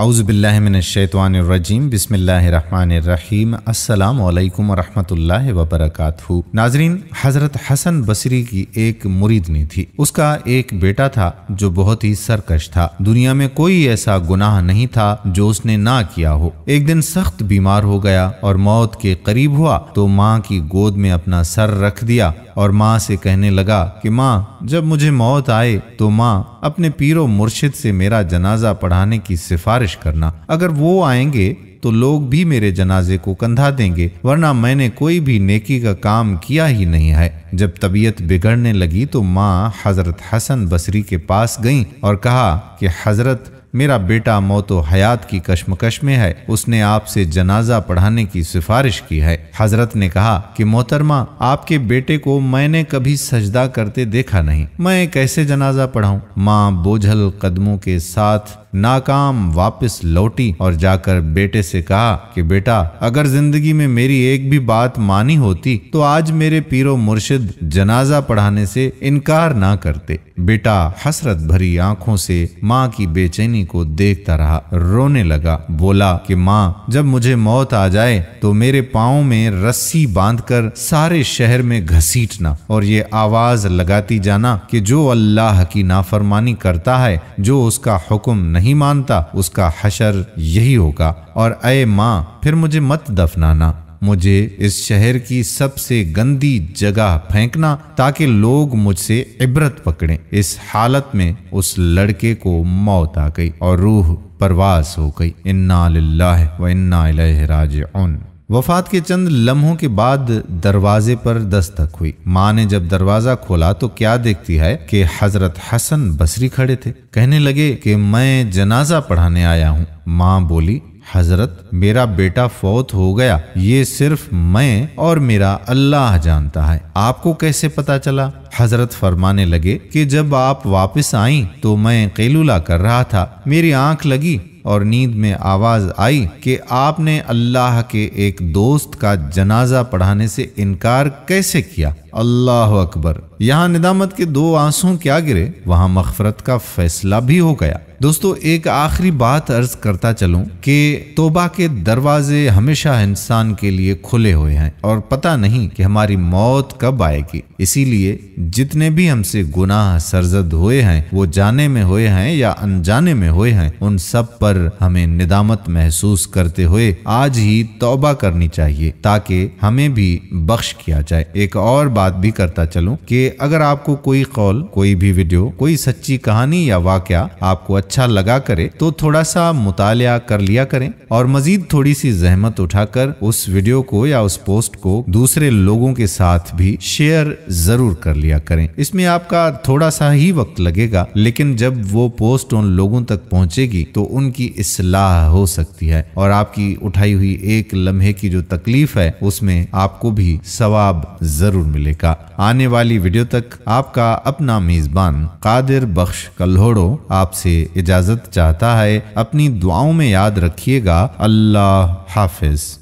आउज़बिल्लिमिनशैतवानरजीम बिसमीम अल्लाम वरहमल वबरक नाजरीन हज़रत हसन बसरी की एक मुरीदनी थी उसका एक बेटा था जो बहुत ही सरकश था दुनिया में कोई ऐसा गुनाह नहीं था जो उसने ना किया हो एक दिन सख्त बीमार हो गया और मौत के करीब हुआ तो माँ की गोद में अपना सर रख दिया और माँ से कहने लगा कि माँ जब मुझे मौत आए तो माँ अपने पीरो मुर्शिद से मेरा जनाजा पढ़ाने की सिफारिश करना अगर वो आएंगे तो लोग भी मेरे जनाजे को कंधा देंगे वरना मैंने कोई भी नेकी का काम किया ही नहीं है जब तबीयत बिगड़ने लगी तो माँ हजरत हसन बसरी के पास गईं और कहा कि हजरत मेरा बेटा मौत हयात की कश्मकश में है उसने आपसे जनाजा पढ़ाने की सिफारिश की है हजरत ने कहा कि मोहतरमा आपके बेटे को मैंने कभी सजदा करते देखा नहीं मैं कैसे जनाजा पढ़ाऊं माँ बोझल कदमों के साथ नाकाम वापस लौटी और जाकर बेटे से कहा कि बेटा अगर जिंदगी में मेरी एक भी बात मानी होती तो आज मेरे पीरो मुर्शिद जनाजा पढ़ाने से इनकार ना करते बेटा हसरत भरी आंखों से माँ की बेचैनी को देखता रहा रोने लगा बोला कि माँ जब मुझे मौत आ जाए तो मेरे पाओ में रस्सी बांधकर सारे शहर में घसीटना और ये आवाज लगाती जाना कि जो अल्लाह की नाफरमानी करता है जो उसका हुक्म नहीं नहीं मानता उसका हशर यही होगा और अय माँ फिर मुझे मत दफनाना मुझे इस शहर की सबसे गंदी जगह फेंकना ताकि लोग मुझसे इबरत पकड़े इस हालत में उस लड़के को मौत आ गई और रूह परवास हो गई इन्ना लाह व इन्ना राज वफात के चंद लम्हों के बाद दरवाजे पर दस्तक हुई माँ ने जब दरवाजा खोला तो क्या देखती है कि हजरत हसन बसरी खड़े थे कहने लगे कि मैं जनाजा पढ़ाने आया हूँ माँ बोली हजरत मेरा बेटा फौत हो गया ये सिर्फ मैं और मेरा अल्लाह जानता है आपको कैसे पता चला हजरत फरमाने लगे कि जब आप वापस आई तो मैं कैलूला कर रहा था मेरी आंख लगी और नींद में आवाज आई कि आपने अल्लाह के एक दोस्त का जनाजा पढ़ाने से इनकार कैसे किया अल्लाह अकबर यहाँ निदामत के दो आंसू क्या गिरे वहाँ मगफरत का फैसला भी हो गया दोस्तों एक आखिरी बात अर्ज करता चलूं कि तोबा के दरवाजे हमेशा इंसान के लिए खुले हुए हैं और पता नहीं कि हमारी मौत कब आएगी इसीलिए जितने भी हमसे गुनाह सरजद हुए हैं वो जाने में हुए हैं या अनजाने में हुए हैं उन सब पर हमें निदामत महसूस करते हुए आज ही तौबा करनी चाहिए ताकि हमें भी बख्श किया जाए एक और बात भी करता चलूं कि अगर आपको कोई कॉल कोई भी वीडियो कोई सच्ची कहानी या वाक्य आपको अच्छा लगा करे तो थोड़ा सा मुताया कर लिया करें और मजीद थोड़ी सी जहमत उठाकर उस वीडियो को या उस पोस्ट को दूसरे लोगों के साथ भी शेयर जरूर कर लिया लिया करें इसमें आपका थोड़ा सा ही वक्त लगेगा लेकिन जब वो पोस्ट उन लोगों तक पहुंचेगी तो उनकी इसलाह हो सकती है और आपकी उठाई हुई एक लम्हे की जो तकलीफ है उसमें आपको भी सवाब जरूर मिलेगा आने वाली वीडियो तक आपका अपना मेजबान कादिर बख्श कल्होड़ो आपसे इजाजत चाहता है अपनी दुआओं में याद रखिएगा अल्लाह हाफिज